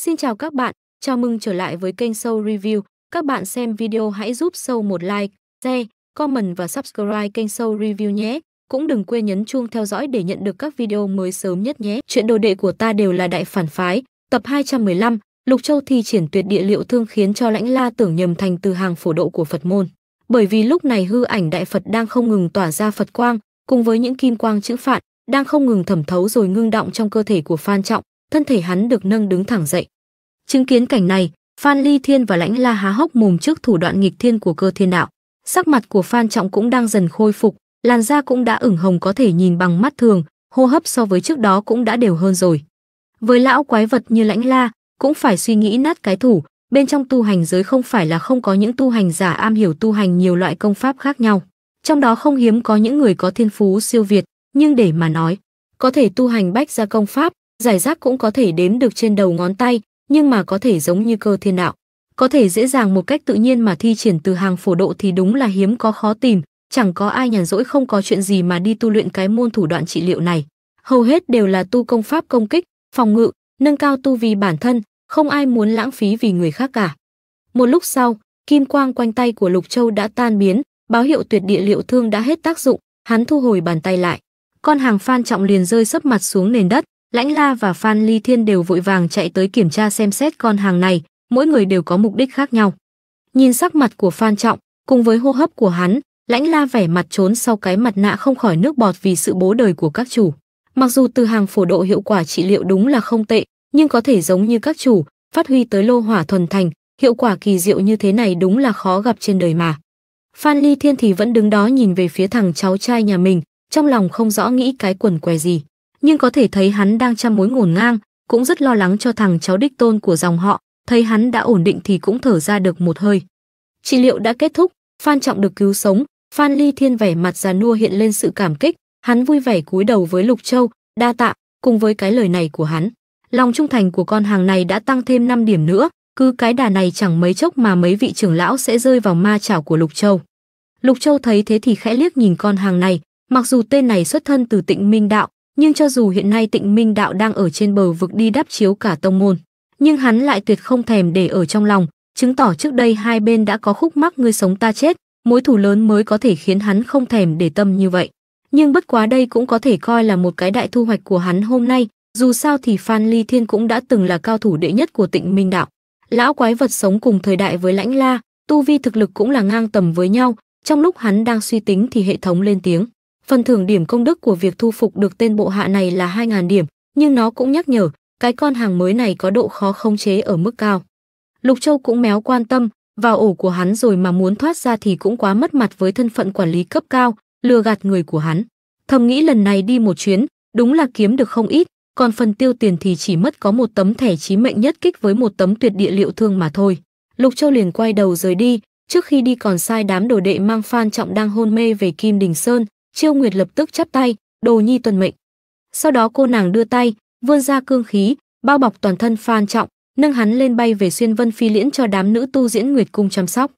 Xin chào các bạn, chào mừng trở lại với kênh Show Review. Các bạn xem video hãy giúp Show một like, share, comment và subscribe kênh Show Review nhé. Cũng đừng quên nhấn chuông theo dõi để nhận được các video mới sớm nhất nhé. Chuyện đồ đệ của ta đều là đại phản phái, tập 215, Lục Châu thi triển tuyệt địa liệu thương khiến cho lãnh la tưởng nhầm thành từ hàng phổ độ của Phật môn. Bởi vì lúc này hư ảnh đại Phật đang không ngừng tỏa ra Phật quang, cùng với những kim quang chữ phạn, đang không ngừng thẩm thấu rồi ngưng động trong cơ thể của Phan Trọng, thân thể hắn được nâng đứng thẳng dậy. Chứng kiến cảnh này, Phan Ly Thiên và Lãnh La há hốc mồm trước thủ đoạn nghịch thiên của cơ thiên đạo. Sắc mặt của Phan Trọng cũng đang dần khôi phục, làn da cũng đã ửng hồng có thể nhìn bằng mắt thường, hô hấp so với trước đó cũng đã đều hơn rồi. Với lão quái vật như Lãnh La, cũng phải suy nghĩ nát cái thủ, bên trong tu hành giới không phải là không có những tu hành giả am hiểu tu hành nhiều loại công pháp khác nhau. Trong đó không hiếm có những người có thiên phú siêu việt, nhưng để mà nói, có thể tu hành bách gia công pháp, giải rác cũng có thể đếm được trên đầu ngón tay, nhưng mà có thể giống như cơ thiên đạo. Có thể dễ dàng một cách tự nhiên mà thi triển từ hàng phổ độ thì đúng là hiếm có khó tìm, chẳng có ai nhàn rỗi không có chuyện gì mà đi tu luyện cái môn thủ đoạn trị liệu này. Hầu hết đều là tu công pháp công kích, phòng ngự, nâng cao tu vi bản thân, không ai muốn lãng phí vì người khác cả. Một lúc sau, kim quang quanh tay của Lục Châu đã tan biến, báo hiệu tuyệt địa liệu thương đã hết tác dụng, hắn thu hồi bàn tay lại. Con hàng Phan Trọng liền rơi sấp mặt xuống nền đất, Lãnh La và Phan Ly Thiên đều vội vàng chạy tới kiểm tra xem xét con hàng này, mỗi người đều có mục đích khác nhau. Nhìn sắc mặt của Phan Trọng, cùng với hô hấp của hắn, Lãnh La vẻ mặt trốn sau cái mặt nạ không khỏi nước bọt vì sự bố đời của các chủ. Mặc dù từ hàng phổ độ hiệu quả trị liệu đúng là không tệ, nhưng có thể giống như các chủ, phát huy tới lô hỏa thuần thành, hiệu quả kỳ diệu như thế này đúng là khó gặp trên đời mà. Phan Ly Thiên thì vẫn đứng đó nhìn về phía thằng cháu trai nhà mình, trong lòng không rõ nghĩ cái quần què gì nhưng có thể thấy hắn đang chăm mối ngổn ngang, cũng rất lo lắng cho thằng cháu đích tôn của dòng họ, thấy hắn đã ổn định thì cũng thở ra được một hơi. Trị liệu đã kết thúc, Phan Trọng được cứu sống, Phan Ly Thiên vẻ mặt già nua hiện lên sự cảm kích, hắn vui vẻ cúi đầu với Lục Châu, đa tạ, cùng với cái lời này của hắn. Lòng trung thành của con hàng này đã tăng thêm 5 điểm nữa, cứ cái đà này chẳng mấy chốc mà mấy vị trưởng lão sẽ rơi vào ma chảo của Lục Châu. Lục Châu thấy thế thì khẽ liếc nhìn con hàng này, mặc dù tên này xuất thân từ tịnh minh đạo, nhưng cho dù hiện nay tịnh minh đạo đang ở trên bờ vực đi đắp chiếu cả tông môn, nhưng hắn lại tuyệt không thèm để ở trong lòng, chứng tỏ trước đây hai bên đã có khúc mắc ngươi sống ta chết, mối thù lớn mới có thể khiến hắn không thèm để tâm như vậy. Nhưng bất quá đây cũng có thể coi là một cái đại thu hoạch của hắn hôm nay, dù sao thì Phan Ly Thiên cũng đã từng là cao thủ đệ nhất của tịnh Minh Đạo. Lão quái vật sống cùng thời đại với lãnh la, tu vi thực lực cũng là ngang tầm với nhau, trong lúc hắn đang suy tính thì hệ thống lên tiếng. Phần thưởng điểm công đức của việc thu phục được tên bộ hạ này là 2.000 điểm, nhưng nó cũng nhắc nhở, cái con hàng mới này có độ khó khống chế ở mức cao. Lục Châu cũng méo quan tâm, vào ổ của hắn rồi mà muốn thoát ra thì cũng quá mất mặt với thân phận quản lý cấp cao, lừa gạt người của hắn. Thầm nghĩ lần này đi một chuyến, đúng là kiếm được không ít, còn phần tiêu tiền thì chỉ mất có một tấm thẻ chí mệnh nhất kích với một tấm tuyệt địa liệu thương mà thôi. Lục Châu liền quay đầu rời đi, trước khi đi còn sai đám đồ đệ mang Phan Trọng đang hôn mê về Kim Đình Sơn, Chiêu Nguyệt lập tức chắp tay, đồ nhi tuần mệnh. Sau đó cô nàng đưa tay, vươn ra cương khí, bao bọc toàn thân Phan Trọng, nâng hắn lên bay về xuyên vân phi liễn cho đám nữ tu diễn Nguyệt cung chăm sóc.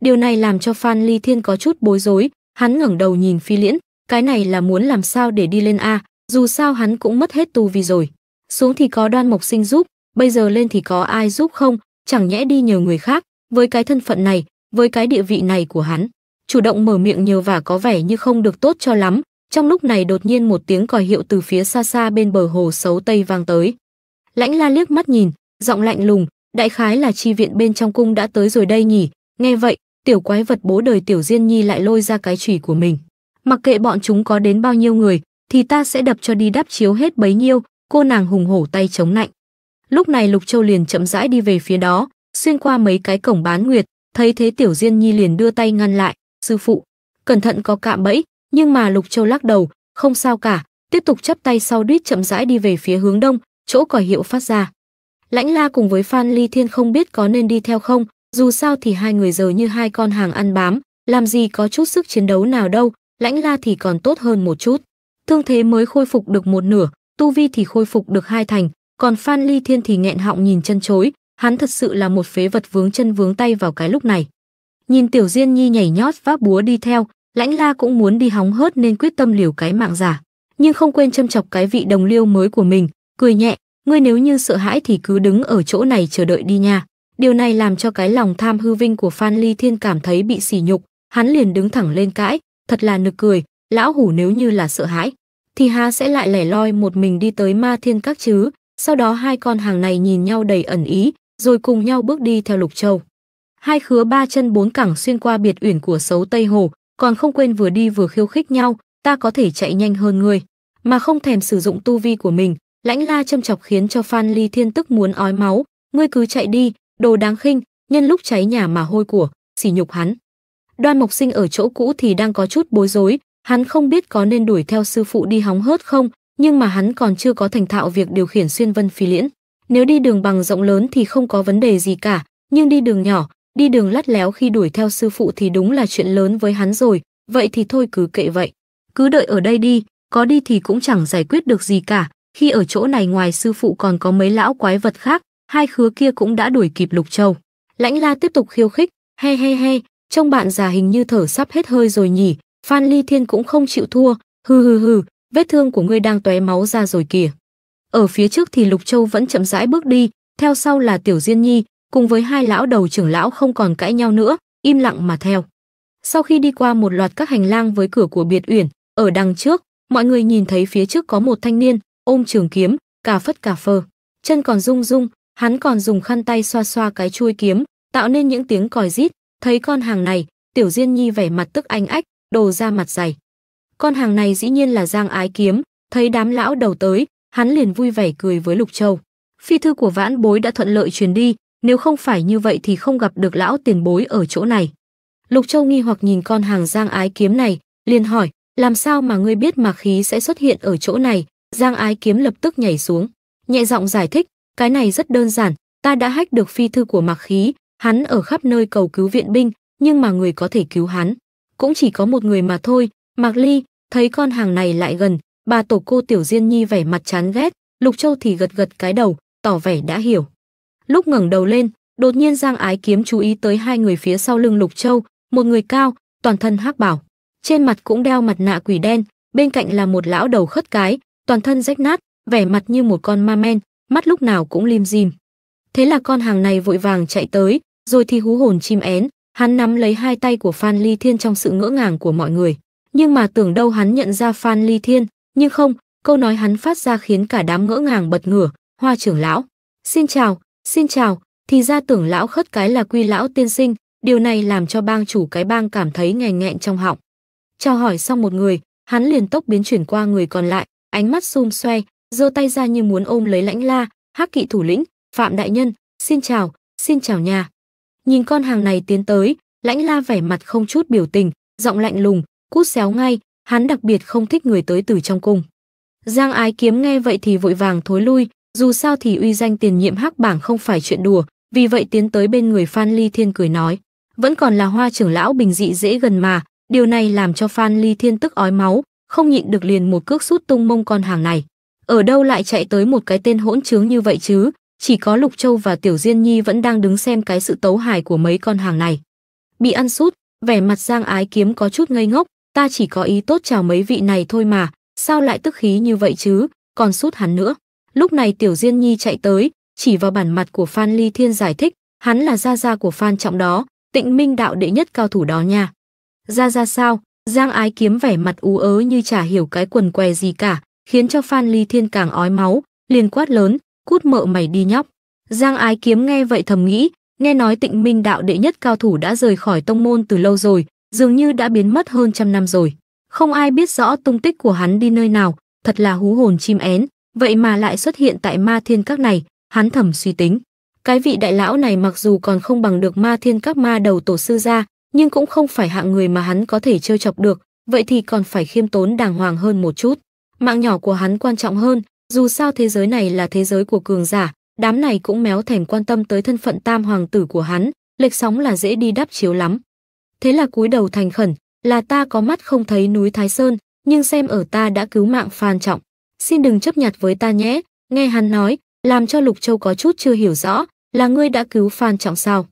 Điều này làm cho Phan Ly Thiên có chút bối rối, hắn ngẩng đầu nhìn phi liễn, cái này là muốn làm sao để đi lên a, dù sao hắn cũng mất hết tu vi rồi. Xuống thì có Đoan Mộc Sinh giúp, bây giờ lên thì có ai giúp không, chẳng nhẽ đi nhờ người khác, với cái thân phận này, với cái địa vị này của hắn, chủ động mở miệng nhiều và có vẻ như không được tốt cho lắm. Trong lúc này đột nhiên một tiếng còi hiệu từ phía xa xa bên bờ hồ xấu tây vang tới. Lãnh la liếc mắt nhìn, giọng lạnh lùng, đại khái là chi viện bên trong cung đã tới rồi đây nhỉ. Nghe vậy, tiểu quái vật bố đời tiểu diên nhi lại lôi ra cái chủy của mình. Mặc kệ bọn chúng có đến bao nhiêu người, thì ta sẽ đập cho đi đáp chiếu hết bấy nhiêu, cô nàng hùng hổ tay chống nạnh. Lúc này Lục Châu liền chậm rãi đi về phía đó, xuyên qua mấy cái cổng bán nguyệt, thấy thế Tiểu Diên Nhi liền đưa tay ngăn lại, sư phụ cẩn thận có cạm bẫy nhưng mà lục châu lắc đầu không sao cả tiếp tục chắp tay sau đít chậm rãi đi về phía hướng đông chỗ còi hiệu phát ra lãnh la cùng với phan ly thiên không biết có nên đi theo không dù sao thì hai người giờ như hai con hàng ăn bám làm gì có chút sức chiến đấu nào đâu lãnh la thì còn tốt hơn một chút thương thế mới khôi phục được một nửa tu vi thì khôi phục được hai thành còn phan ly thiên thì nghẹn họng nhìn chân chối hắn thật sự là một phế vật vướng chân vướng tay vào cái lúc này Nhìn Tiểu Diên Nhi nhảy nhót vác búa đi theo, Lãnh La cũng muốn đi hóng hớt nên quyết tâm liều cái mạng giả, nhưng không quên châm chọc cái vị đồng liêu mới của mình, cười nhẹ, ngươi nếu như sợ hãi thì cứ đứng ở chỗ này chờ đợi đi nha. Điều này làm cho cái lòng tham hư vinh của Phan Ly Thiên cảm thấy bị sỉ nhục, hắn liền đứng thẳng lên cãi, thật là nực cười, lão hủ nếu như là sợ hãi, thì ha sẽ lại lẻ loi một mình đi tới ma thiên các chứ. Sau đó hai con hàng này nhìn nhau đầy ẩn ý, rồi cùng nhau bước đi theo Lục Châu hai khứa ba chân bốn cẳng xuyên qua biệt uyển của xấu Tây Hồ, còn không quên vừa đi vừa khiêu khích nhau, ta có thể chạy nhanh hơn ngươi, mà không thèm sử dụng tu vi của mình, lãnh la châm chọc khiến cho Phan Ly Thiên tức muốn ói máu, ngươi cứ chạy đi, đồ đáng khinh, nhân lúc cháy nhà mà hôi của, sỉ nhục hắn. Đoan Mộc Sinh ở chỗ cũ thì đang có chút bối rối, hắn không biết có nên đuổi theo sư phụ đi hóng hớt không, nhưng mà hắn còn chưa có thành thạo việc điều khiển xuyên vân phi liễn. Nếu đi đường bằng rộng lớn thì không có vấn đề gì cả, nhưng đi đường nhỏ, đi đường lắt léo khi đuổi theo sư phụ thì đúng là chuyện lớn với hắn rồi, vậy thì thôi cứ kệ vậy. Cứ đợi ở đây đi, có đi thì cũng chẳng giải quyết được gì cả, khi ở chỗ này ngoài sư phụ còn có mấy lão quái vật khác, hai khứa kia cũng đã đuổi kịp Lục Châu. Lãnh La tiếp tục khiêu khích, he he he, trông bạn già hình như thở sắp hết hơi rồi nhỉ, Phan Ly Thiên cũng không chịu thua, hừ hừ hừ, vết thương của ngươi đang tóe máu ra rồi kìa. Ở phía trước thì Lục Châu vẫn chậm rãi bước đi, theo sau là Tiểu Diên Nhi, cùng với hai lão đầu trưởng lão không còn cãi nhau nữa, im lặng mà theo. Sau khi đi qua một loạt các hành lang với cửa của biệt uyển, ở đằng trước, mọi người nhìn thấy phía trước có một thanh niên, ôm trường kiếm, cà phất cà phơ. Chân còn rung rung, hắn còn dùng khăn tay xoa xoa cái chuôi kiếm, tạo nên những tiếng còi rít. Thấy con hàng này, Tiểu Diên Nhi vẻ mặt tức anh ách, đồ ra mặt dày. Con hàng này dĩ nhiên là Giang Ái Kiếm, thấy đám lão đầu tới, hắn liền vui vẻ cười với Lục Châu. Phi thư của vãn bối đã thuận lợi truyền đi, nếu không phải như vậy thì không gặp được lão tiền bối ở chỗ này. Lục Châu nghi hoặc nhìn con hàng Giang Ái Kiếm này, liền hỏi, làm sao mà ngươi biết mà khí sẽ xuất hiện ở chỗ này? Giang Ái Kiếm lập tức nhảy xuống, nhẹ giọng giải thích, cái này rất đơn giản, ta đã hách được phi thư của Mạc Khí, hắn ở khắp nơi cầu cứu viện binh, nhưng mà người có thể cứu hắn, cũng chỉ có một người mà thôi. Mạc Ly, thấy con hàng này lại gần, bà tổ cô Tiểu Diên Nhi vẻ mặt chán ghét, Lục Châu thì gật gật cái đầu, tỏ vẻ đã hiểu. Lúc ngẩng đầu lên, đột nhiên Giang Ái Kiếm chú ý tới hai người phía sau lưng Lục Châu, một người cao, toàn thân hắc bảo, trên mặt cũng đeo mặt nạ quỷ đen, bên cạnh là một lão đầu khất cái, toàn thân rách nát, vẻ mặt như một con ma men, mắt lúc nào cũng lim dim. Thế là con hàng này vội vàng chạy tới, rồi thì hú hồn chim én, hắn nắm lấy hai tay của Phan Ly Thiên trong sự ngỡ ngàng của mọi người. Nhưng mà tưởng đâu hắn nhận ra Phan Ly Thiên, nhưng không, câu nói hắn phát ra khiến cả đám ngỡ ngàng bật ngửa, hoa trưởng lão. Xin chào, Xin chào, thì ra tưởng lão khất cái là quy lão tiên sinh, điều này làm cho bang chủ cái bang cảm thấy nghè nghẹn trong họng. Chào hỏi xong một người, hắn liền tốc biến chuyển qua người còn lại, ánh mắt xum xoe, giơ tay ra như muốn ôm lấy lãnh la, hắc kỵ thủ lĩnh, phạm đại nhân, xin chào, xin chào nhà. Nhìn con hàng này tiến tới, lãnh la vẻ mặt không chút biểu tình, giọng lạnh lùng, cút xéo ngay, hắn đặc biệt không thích người tới từ trong cung. Giang ái kiếm nghe vậy thì vội vàng thối lui, dù sao thì uy danh tiền nhiệm hắc bảng không phải chuyện đùa, vì vậy tiến tới bên người Phan Ly Thiên cười nói, vẫn còn là hoa trưởng lão bình dị dễ gần mà, điều này làm cho Phan Ly Thiên tức ói máu, không nhịn được liền một cước sút tung mông con hàng này. Ở đâu lại chạy tới một cái tên hỗn trướng như vậy chứ, chỉ có Lục Châu và Tiểu Diên Nhi vẫn đang đứng xem cái sự tấu hài của mấy con hàng này. Bị ăn sút, vẻ mặt Giang Ái Kiếm có chút ngây ngốc, ta chỉ có ý tốt chào mấy vị này thôi mà, sao lại tức khí như vậy chứ, còn sút hắn nữa. Lúc này Tiểu Diên Nhi chạy tới, chỉ vào bản mặt của Phan Ly Thiên giải thích, hắn là gia gia của Phan Trọng đó, Tịnh Minh đạo đệ nhất cao thủ đó nha. Gia gia sao? Giang Ái Kiếm vẻ mặt ú ớ như chả hiểu cái quần què gì cả, khiến cho Phan Ly Thiên càng ói máu, liền quát lớn, cút mợ mày đi nhóc. Giang Ái Kiếm nghe vậy thầm nghĩ, nghe nói Tịnh Minh đạo đệ nhất cao thủ đã rời khỏi tông môn từ lâu rồi, dường như đã biến mất hơn trăm năm rồi. Không ai biết rõ tung tích của hắn đi nơi nào, thật là hú hồn chim én, vậy mà lại xuất hiện tại ma thiên các này, hắn thầm suy tính. Cái vị đại lão này mặc dù còn không bằng được ma thiên các ma đầu tổ sư ra, nhưng cũng không phải hạng người mà hắn có thể trêu chọc được, vậy thì còn phải khiêm tốn đàng hoàng hơn một chút. Mạng nhỏ của hắn quan trọng hơn, dù sao thế giới này là thế giới của cường giả, đám này cũng méo thèm quan tâm tới thân phận tam hoàng tử của hắn, lệch sóng là dễ đi đắp chiếu lắm. Thế là cúi đầu thành khẩn, là ta có mắt không thấy núi Thái Sơn, nhưng xem ở ta đã cứu mạng Phan Trọng xin đừng chấp nhặt với ta nhé. Nghe hắn nói, làm cho Lục Châu có chút chưa hiểu rõ, là ngươi đã cứu Phan Trọng sao.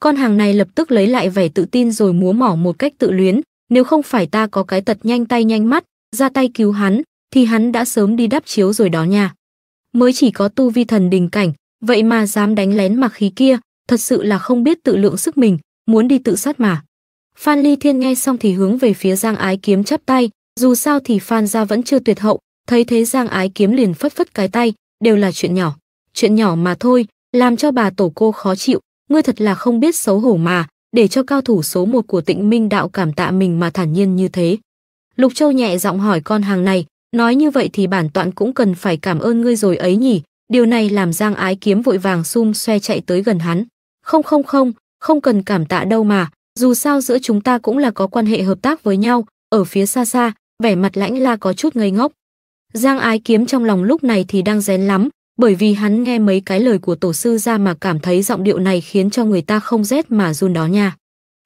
Con hàng này lập tức lấy lại vẻ tự tin rồi múa mỏ một cách tự luyến, nếu không phải ta có cái tật nhanh tay nhanh mắt, ra tay cứu hắn, thì hắn đã sớm đi đắp chiếu rồi đó nha. Mới chỉ có tu vi thần đình cảnh, vậy mà dám đánh lén mặc khí kia, thật sự là không biết tự lượng sức mình, muốn đi tự sát mà. Phan Ly Thiên nghe xong thì hướng về phía Giang Ái Kiếm chắp tay, dù sao thì Phan gia vẫn chưa tuyệt hậu, Thấy thế Giang Ái Kiếm liền phất phất cái tay, đều là chuyện nhỏ. Chuyện nhỏ mà thôi, làm cho bà tổ cô khó chịu, ngươi thật là không biết xấu hổ mà, để cho cao thủ số một của tịnh minh đạo cảm tạ mình mà thản nhiên như thế. Lục Châu nhẹ giọng hỏi con hàng này, nói như vậy thì bản toạn cũng cần phải cảm ơn ngươi rồi ấy nhỉ, điều này làm Giang Ái Kiếm vội vàng xung xoe chạy tới gần hắn. Không không không, không cần cảm tạ đâu mà, dù sao giữa chúng ta cũng là có quan hệ hợp tác với nhau, ở phía xa xa, vẻ mặt lãnh la có chút ngây ngốc. Giang Ái Kiếm trong lòng lúc này thì đang rén lắm, bởi vì hắn nghe mấy cái lời của tổ sư ra mà cảm thấy giọng điệu này khiến cho người ta không rét mà run đó nha.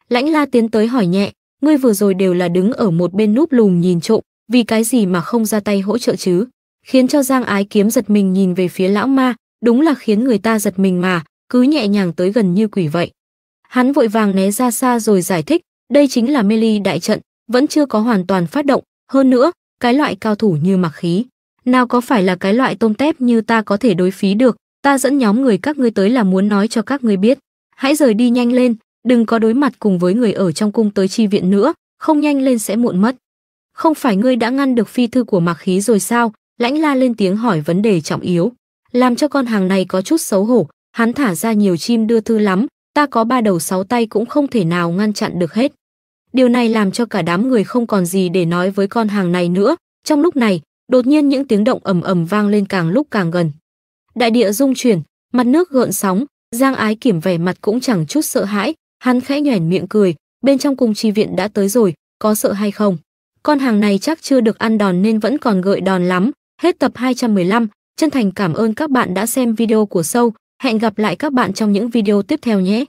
Lãnh La tiến tới hỏi nhẹ, ngươi vừa rồi đều là đứng ở một bên núp lùm nhìn trộm, vì cái gì mà không ra tay hỗ trợ chứ? Khiến cho Giang Ái Kiếm giật mình nhìn về phía lão ma, đúng là khiến người ta giật mình mà, cứ nhẹ nhàng tới gần như quỷ vậy. Hắn vội vàng né ra xa rồi giải thích, đây chính là Meli đại trận, vẫn chưa có hoàn toàn phát động, hơn nữa, cái loại cao thủ như mặc khí. Nào có phải là cái loại tôm tép như ta có thể đối phí được, ta dẫn nhóm người các ngươi tới là muốn nói cho các ngươi biết. Hãy rời đi nhanh lên, đừng có đối mặt cùng với người ở trong cung tới chi viện nữa, không nhanh lên sẽ muộn mất. Không phải ngươi đã ngăn được phi thư của mặc khí rồi sao? Lãnh la lên tiếng hỏi vấn đề trọng yếu. Làm cho con hàng này có chút xấu hổ, hắn thả ra nhiều chim đưa thư lắm, ta có ba đầu sáu tay cũng không thể nào ngăn chặn được hết. Điều này làm cho cả đám người không còn gì để nói với con hàng này nữa. Trong lúc này, đột nhiên những tiếng động ầm ầm vang lên càng lúc càng gần. Đại địa rung chuyển, mặt nước gợn sóng, Giang Ái Kiểm vẻ mặt cũng chẳng chút sợ hãi, hắn khẽ nhoẻn miệng cười, bên trong cung chi viện đã tới rồi, có sợ hay không? Con hàng này chắc chưa được ăn đòn nên vẫn còn gợi đòn lắm. Hết tập 215, chân thành cảm ơn các bạn đã xem video của sâu, hẹn gặp lại các bạn trong những video tiếp theo nhé.